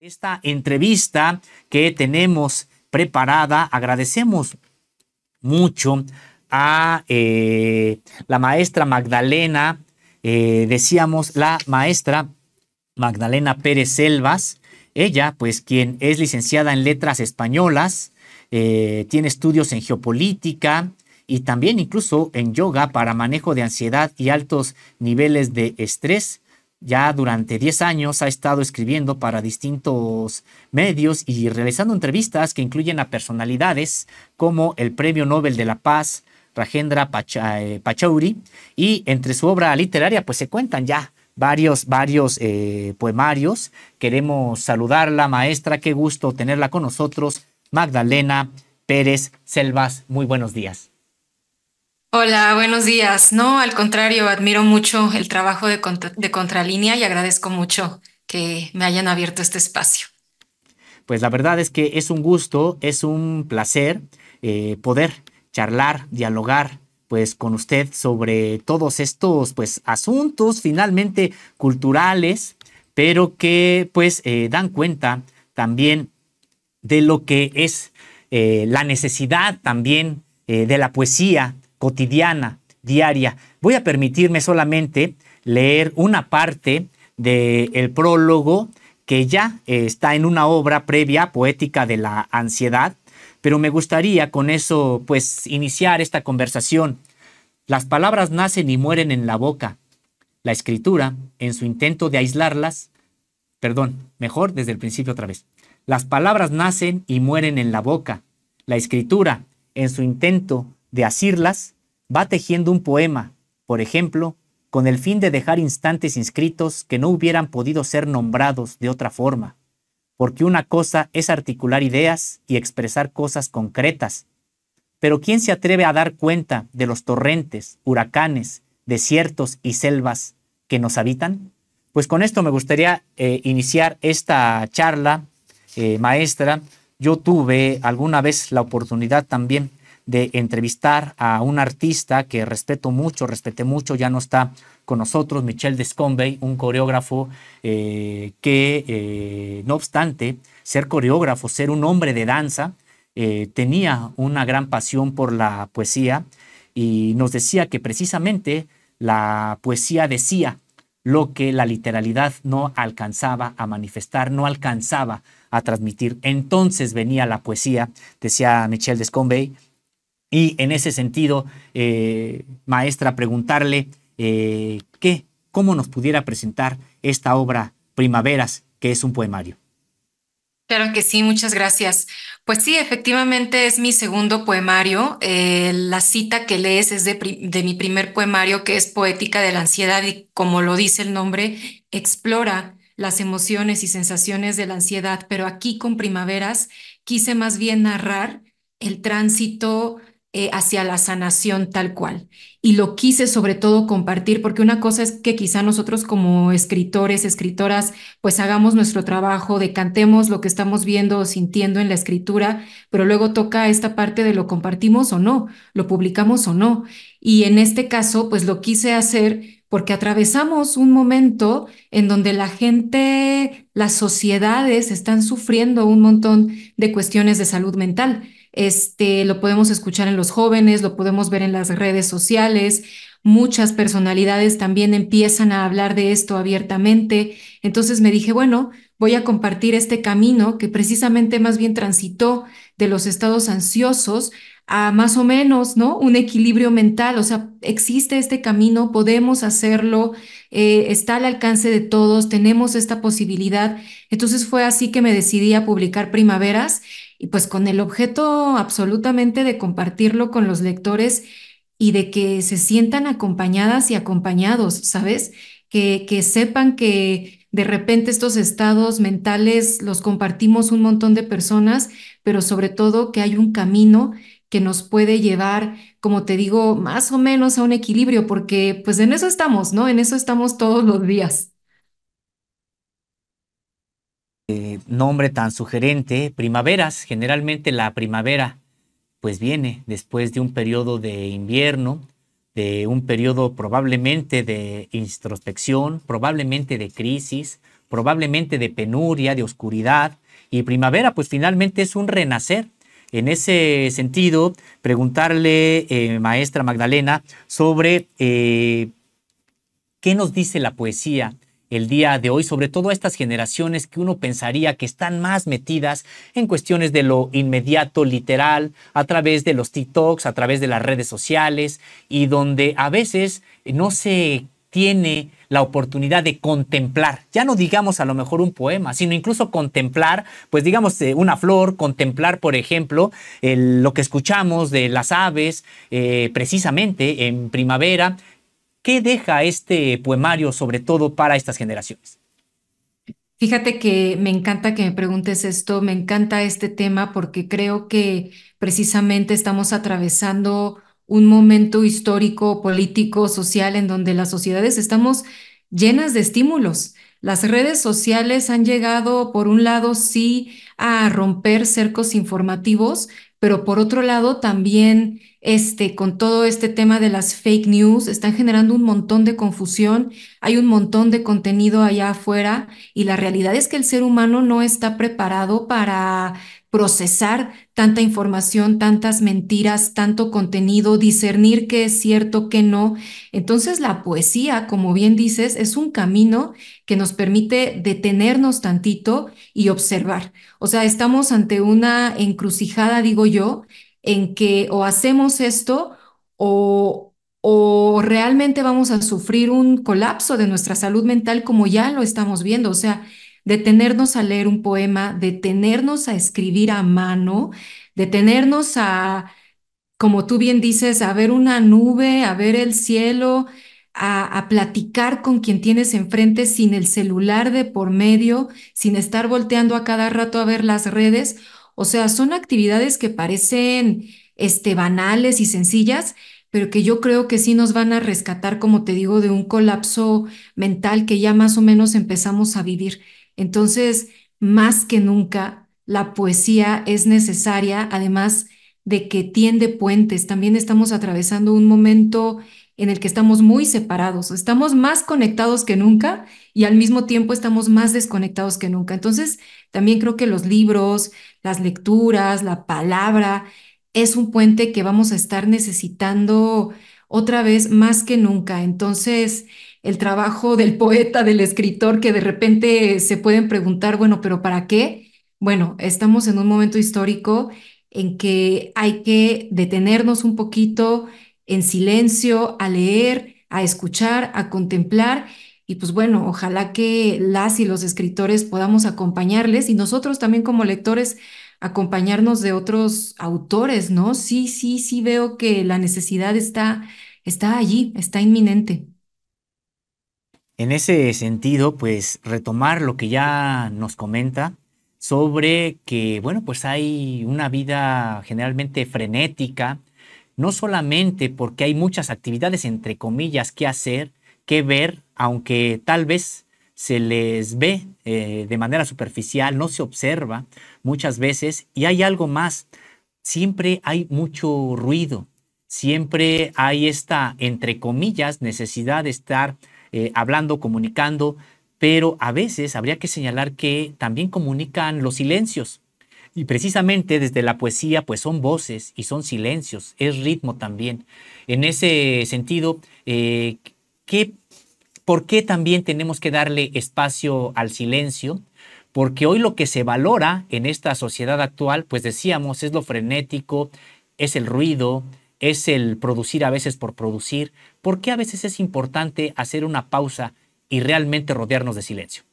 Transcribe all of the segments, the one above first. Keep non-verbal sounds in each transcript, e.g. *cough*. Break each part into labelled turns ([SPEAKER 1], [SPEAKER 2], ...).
[SPEAKER 1] esta entrevista que tenemos preparada. Agradecemos mucho a eh, la maestra Magdalena, eh, decíamos la maestra Magdalena Pérez Selvas, ella pues quien es licenciada en letras españolas, eh, tiene estudios en geopolítica y también incluso en yoga para manejo de ansiedad y altos niveles de estrés ya durante 10 años ha estado escribiendo para distintos medios y realizando entrevistas que incluyen a personalidades como el Premio Nobel de la Paz, Rajendra eh, Pachauri, y entre su obra literaria pues se cuentan ya varios, varios eh, poemarios. Queremos saludarla, maestra, qué gusto tenerla con nosotros. Magdalena Pérez Selvas, muy buenos días.
[SPEAKER 2] Hola, buenos días. No, al contrario, admiro mucho el trabajo de, Contralínea y agradezco mucho que me hayan abierto este espacio.
[SPEAKER 1] Pues la verdad es que es un gusto, es un placer eh, poder charlar, dialogar, pues con usted sobre todos estos pues asuntos finalmente culturales, pero que pues eh, dan cuenta también de lo que es eh, la necesidad también de la poesía, cotidiana, diaria. Voy a permitirme solamente leer una parte del prólogo que ya eh, está en una obra previa poética de la ansiedad, pero me gustaría con eso pues iniciar esta conversación. Las palabras nacen y mueren en la boca. La escritura, en su intento de aislarlas, perdón, mejor desde el principio otra vez. Las palabras nacen y mueren en la boca. La escritura, en su intento de asirlas, va tejiendo un poema, por ejemplo, con el fin de dejar instantes inscritos que no hubieran podido ser nombrados de otra forma. Porque una cosa es articular ideas y expresar cosas concretas. Pero ¿quién se atreve a dar cuenta de los torrentes, huracanes, desiertos y selvas que nos habitan? Pues con esto me gustaría eh, iniciar esta charla, eh, maestra. Yo tuve alguna vez la oportunidad también de entrevistar a un artista que respeto mucho, respeté mucho, ya no está con nosotros, Michel Desconvey, un coreógrafo eh, que, eh, no obstante, ser coreógrafo, ser un hombre de danza, eh, tenía una gran pasión por la poesía y nos decía que precisamente la poesía decía lo que la literalidad no alcanzaba a manifestar, no alcanzaba a transmitir. Entonces venía la poesía, decía Michel Desconvey, y en ese sentido, eh, maestra, preguntarle eh, cómo nos pudiera presentar esta obra Primaveras, que es un poemario.
[SPEAKER 2] Claro que sí, muchas gracias. Pues sí, efectivamente es mi segundo poemario. Eh, la cita que lees es de, mi primer poemario, que es Poética de la Ansiedad y como lo dice el nombre, explora las emociones y sensaciones de la ansiedad, pero aquí con Primaveras quise más bien narrar el tránsito eh, hacia la sanación tal cual. Y lo quise sobre todo compartir, porque una cosa es que quizá nosotros como escritores, escritoras, pues hagamos nuestro trabajo, decantemos lo que estamos viendo o sintiendo en la escritura, pero luego toca esta parte de lo compartimos o no, lo publicamos o no. Y en este caso, pues lo quise hacer porque atravesamos un momento en donde la gente, las sociedades están sufriendo un montón de cuestiones de salud mental. Este, lo podemos escuchar en los jóvenes, lo podemos ver en las redes sociales. Muchas personalidades también empiezan a hablar de esto abiertamente. Entonces me dije, bueno, voy a compartir este camino que precisamente más bien transitó de los estados ansiosos a más o menos, ¿no? Un equilibrio mental, o sea, existe este camino, podemos hacerlo, eh, está al alcance de todos, tenemos esta posibilidad. Entonces fue así que me decidí a publicar Primaveras y pues con el objeto absolutamente de compartirlo con los lectores y de que se sientan acompañadas y acompañados, ¿sabes? Que, que sepan que de repente estos estados mentales los compartimos un montón de personas, pero sobre todo que hay un camino que nos puede llevar, como te digo, más o menos a un equilibrio, porque pues en eso estamos, ¿no? En eso estamos todos los días.
[SPEAKER 1] Eh, nombre tan sugerente, primaveras, generalmente la primavera pues viene después de un periodo de invierno, de un periodo probablemente de introspección, probablemente de crisis, probablemente de penuria, de oscuridad, y primavera pues finalmente es un renacer. En ese sentido, preguntarle, eh, maestra Magdalena, sobre eh, qué nos dice la poesía el día de hoy, sobre todo a estas generaciones que uno pensaría que están más metidas en cuestiones de lo inmediato, literal, a través de los TikToks, a través de las redes sociales, y donde a veces no se tiene la oportunidad de contemplar, ya no digamos a lo mejor un poema, sino incluso contemplar, pues digamos eh, una flor, contemplar, por ejemplo, lo que escuchamos de las aves eh, precisamente en primavera, ¿Qué deja este poemario sobre todo para estas generaciones?
[SPEAKER 2] Fíjate que me encanta que me preguntes esto, me encanta este tema porque creo que precisamente estamos atravesando un momento histórico, político, social, en donde las sociedades estamos llenas de estímulos. Las redes sociales han llegado, por un lado, sí, a romper cercos informativos, pero por otro lado también este, con todo este tema de las fake news, están generando un montón de confusión, hay un montón de contenido allá afuera y la realidad es que el ser humano no está preparado para procesar tanta información, tantas mentiras, tanto contenido, discernir qué es cierto, qué no. Entonces la poesía, como bien dices, es un camino que nos permite detenernos tantito y observar. O sea, estamos ante una encrucijada, digo yo, en que o hacemos esto o, o realmente vamos a sufrir un colapso de nuestra salud mental como ya lo estamos viendo. O sea, detenernos a leer un poema, detenernos a escribir a mano, detenernos a, como tú bien dices, a ver una nube, a ver el cielo, a, platicar con quien tienes enfrente sin el celular de por medio, sin estar volteando a cada rato a ver las redes. O sea, son actividades que parecen este, banales y sencillas, pero que yo creo que sí nos van a rescatar, como te digo, de un colapso mental que ya más o menos empezamos a vivir. Entonces, más que nunca, la poesía es necesaria, además de que tiende puentes. También estamos atravesando un momento en el que estamos muy separados, estamos más conectados que nunca y al mismo tiempo estamos más desconectados que nunca. Entonces, también creo que los libros, las lecturas, la palabra, es un puente que vamos a estar necesitando otra vez más que nunca. Entonces, el trabajo del *laughs* poeta, del escritor, que de repente se pueden preguntar, bueno, pero ¿para qué? Bueno, estamos en un momento histórico en que hay que detenernos un poquito, en silencio, a leer, a escuchar, a contemplar. Y pues bueno, ojalá que las y los escritores podamos acompañarles y nosotros también como lectores acompañarnos de otros autores, ¿no? Sí, sí, sí veo que la necesidad está, está allí, está inminente.
[SPEAKER 1] En ese sentido, pues retomar lo que ya nos comenta sobre que, bueno, pues hay una vida generalmente frenética, no solamente porque hay muchas actividades, entre comillas, que hacer, que ver, aunque tal vez se les ve eh, de manera superficial, no se observa muchas veces y hay algo más, siempre hay mucho ruido, siempre hay esta, entre comillas, necesidad de estar eh, hablando, comunicando, pero a veces habría que señalar que también comunican los silencios, y precisamente desde la poesía, pues son voces y son silencios, es ritmo también. En ese sentido, eh, ¿por qué también tenemos que darle espacio al silencio? Porque hoy lo que se valora en esta sociedad actual, pues decíamos, es lo frenético, es el ruido, es el producir a veces por producir. ¿Por qué a veces es importante hacer una pausa y realmente rodearnos de silencio?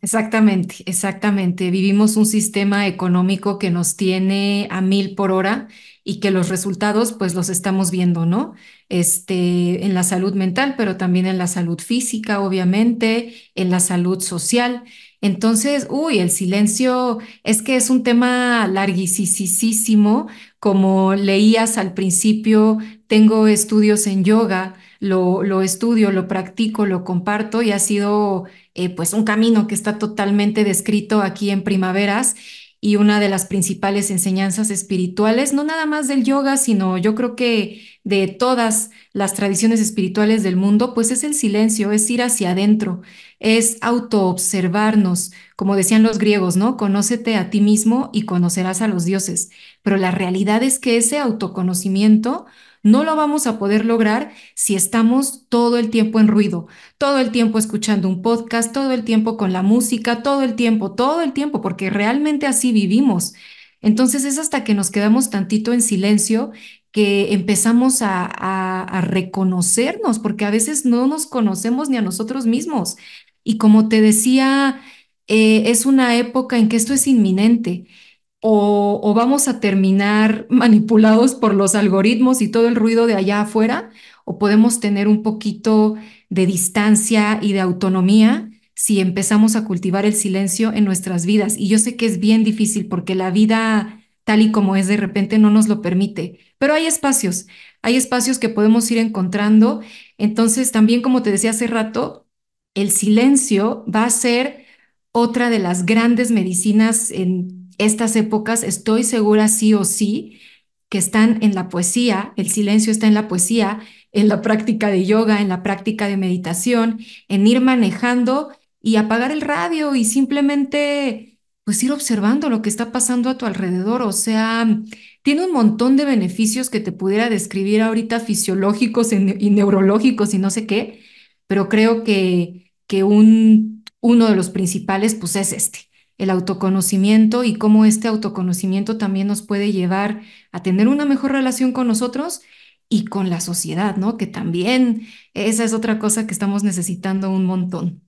[SPEAKER 2] Exactamente, exactamente. Vivimos un sistema económico que nos tiene a mil por hora y que los resultados pues los estamos viendo, ¿no? Este, en la salud mental, pero también en la salud física, obviamente, en la salud social. Entonces, uy, el silencio es que es un tema larguísimo. como leías al principio, tengo estudios en yoga, lo, lo estudio, lo practico, lo comparto y ha sido eh, pues un camino que está totalmente descrito aquí en Primaveras y una de las principales enseñanzas espirituales, no nada más del yoga, sino yo creo que de todas las tradiciones espirituales del mundo, pues es el silencio, es ir hacia adentro, es autoobservarnos, como decían los griegos, ¿no? Conócete a ti mismo y conocerás a los dioses, pero la realidad es que ese autoconocimiento no lo vamos a poder lograr si estamos todo el tiempo en ruido, todo el tiempo escuchando un podcast, todo el tiempo con la música, todo el tiempo, todo el tiempo, porque realmente así vivimos. Entonces es hasta que nos quedamos tantito en silencio que empezamos a, reconocernos, porque a veces no nos conocemos ni a nosotros mismos. Y como te decía, eh, es una época en que esto es inminente o, vamos a terminar manipulados por los algoritmos y todo el ruido de allá afuera, o podemos tener un poquito de distancia y de autonomía si empezamos a cultivar el silencio en nuestras vidas. Y yo sé que es bien difícil porque la vida tal y como es de repente no nos lo permite, pero hay espacios, hay espacios que podemos ir encontrando. Entonces, también como te decía hace rato, el silencio va a ser otra de las grandes medicinas en estas épocas, estoy segura sí o sí, que están en la poesía, el silencio está en la poesía, en la práctica de yoga, en la práctica de meditación, en ir manejando y apagar el radio y simplemente pues ir observando lo que está pasando a tu alrededor, o sea, tiene un montón de beneficios que te pudiera describir ahorita fisiológicos y neurológicos y no sé qué, pero creo que, que un, uno de los principales pues es este, el autoconocimiento y cómo este autoconocimiento también nos puede llevar a tener una mejor relación con nosotros y con la sociedad, ¿no? Que también esa es otra cosa que estamos necesitando un montón.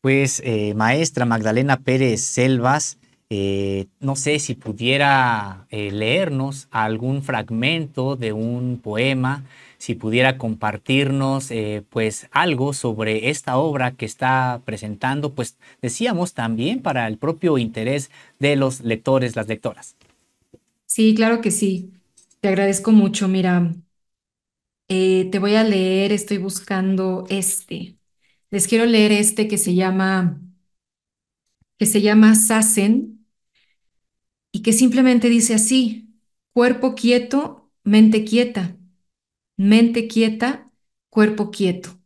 [SPEAKER 1] Pues, eh, maestra Magdalena Pérez Selvas, eh, no sé si pudiera eh, leernos algún fragmento de un poema si pudiera compartirnos eh, pues algo sobre esta obra que está presentando, pues decíamos también para el propio interés de los lectores, las lectoras. Sí, claro que
[SPEAKER 2] sí. Te agradezco mucho. Mira, eh, te voy a leer, estoy buscando este. Les quiero leer este que se llama, que se llama Sassen y que simplemente dice así, cuerpo quieto, mente quieta Mente quieta, cuerpo quieto.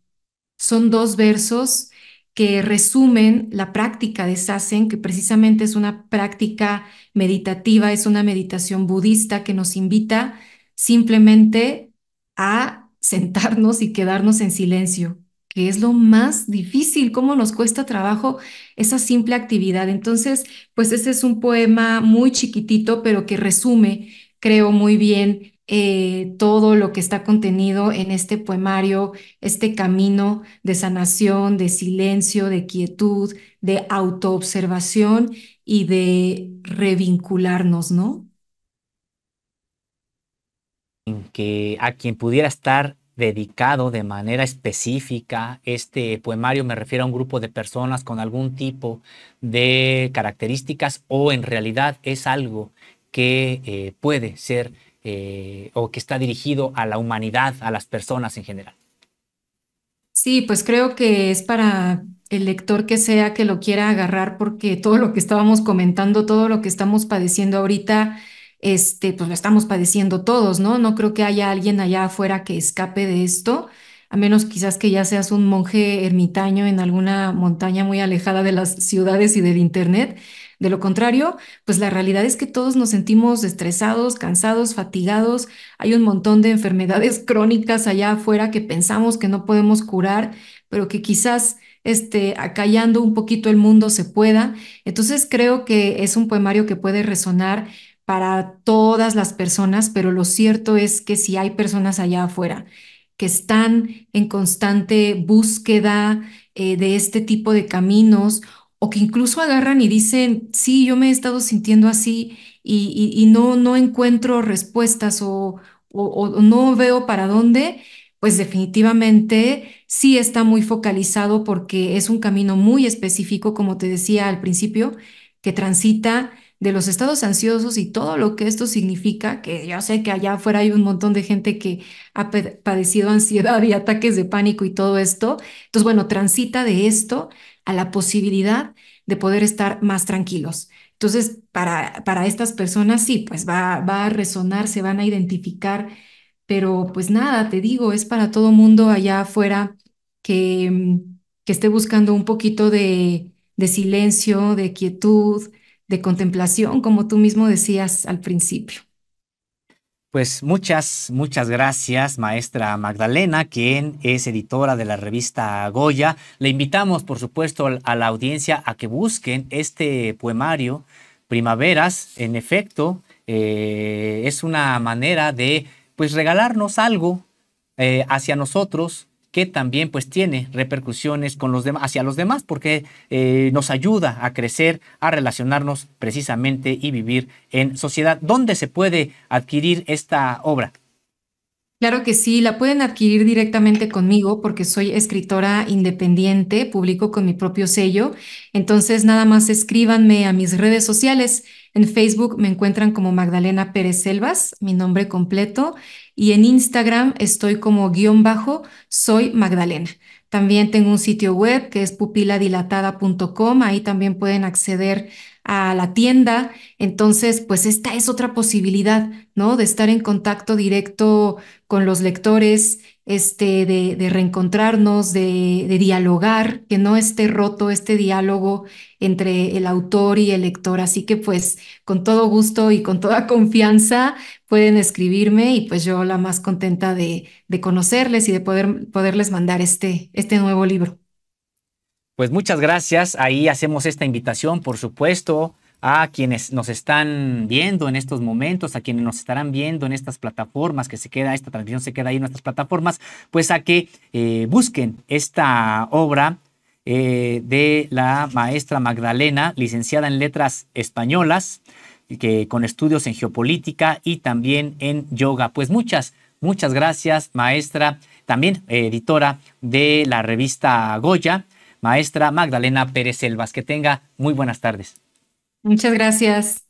[SPEAKER 2] Son dos versos que resumen la práctica de Sassen, que precisamente es una práctica meditativa, es una meditación budista que nos invita simplemente a sentarnos y quedarnos en silencio, que es lo más difícil, cómo nos cuesta trabajo esa simple actividad. Entonces, pues ese es un poema muy chiquitito, pero que resume creo muy bien eh, todo lo que está contenido en este poemario, este camino de sanación, de silencio, de quietud, de autoobservación y de revincularnos, ¿no?
[SPEAKER 1] En que a quien pudiera estar dedicado de manera específica este poemario, me refiero a un grupo de personas con algún tipo de características o en realidad es algo que eh, puede ser eh, o que está dirigido a la humanidad, a las personas en general.
[SPEAKER 2] Sí, pues creo que es para el lector que sea que lo quiera agarrar porque todo lo que estábamos comentando, todo lo que estamos padeciendo ahorita, este, pues lo estamos padeciendo todos, ¿no? No creo que haya alguien allá afuera que escape de esto, a menos quizás que ya seas un monje ermitaño en alguna montaña muy alejada de las ciudades y del internet, de lo contrario, pues la realidad es que todos nos sentimos estresados, cansados, fatigados. Hay un montón de enfermedades *laughs* crónicas allá afuera que pensamos que no podemos curar, pero que quizás este, acallando un poquito el mundo se pueda. Entonces creo que es un poemario que puede resonar para todas las personas, pero lo cierto es que si hay personas allá afuera que están en constante búsqueda eh, de este tipo de caminos o que incluso agarran y dicen, sí, yo me he estado sintiendo así y, no, no encuentro respuestas o, o, no veo para dónde, pues definitivamente sí está muy focalizado porque es un camino muy específico, como te decía al principio, que transita de los estados ansiosos y todo lo que esto significa, que yo sé que allá afuera hay un montón de gente que ha padecido ansiedad y *laughs* ataques de pánico y todo esto. Entonces, bueno, transita de esto a la posibilidad de poder estar más tranquilos. Entonces, para, para estas personas sí, pues va, va a resonar, se van a identificar, pero pues nada, te digo, es para todo mundo allá afuera que, que esté buscando un poquito de, de silencio, de quietud, de contemplación, como tú mismo decías al principio.
[SPEAKER 1] Pues muchas, muchas gracias, maestra Magdalena, quien es editora de la revista Goya. Le invitamos, por supuesto, a la audiencia a que busquen este poemario, Primaveras. En efecto, eh, es una manera de, pues, regalarnos algo eh, hacia nosotros, que también pues tiene repercusiones con los hacia los demás porque eh, nos ayuda a crecer, a relacionarnos precisamente y vivir en sociedad. ¿Dónde se puede adquirir esta obra?
[SPEAKER 2] Claro que sí, la pueden adquirir directamente conmigo porque soy escritora independiente, publico con mi propio sello, entonces nada más escríbanme a mis redes sociales. En Facebook me encuentran como Magdalena Pérez Selvas, mi nombre completo, y en Instagram estoy como guión bajo, soy Magdalena. También tengo un sitio web que es pupiladilatada.com, ahí también pueden acceder a la tienda. Entonces, pues esta es otra posibilidad, ¿no? De estar en contacto directo con los lectores, este, de, reencontrarnos, de, de, dialogar, que no esté roto este diálogo entre el autor y el lector. Así que pues con todo gusto y con toda confianza pueden escribirme y pues yo la más contenta de, de conocerles y de poder, poderles mandar este, este nuevo libro.
[SPEAKER 1] Pues muchas gracias. Ahí hacemos esta invitación, por supuesto, a quienes nos están viendo en estos momentos, a quienes nos estarán viendo en estas plataformas, que se queda, esta transmisión se queda ahí en nuestras plataformas, pues a que eh, busquen esta obra eh, de la maestra Magdalena, licenciada en letras españolas, que, con estudios en geopolítica y también en yoga. Pues muchas, muchas gracias, maestra, también eh, editora de la revista Goya maestra Magdalena Pérez Selvas. Que tenga muy buenas tardes.
[SPEAKER 2] Muchas gracias.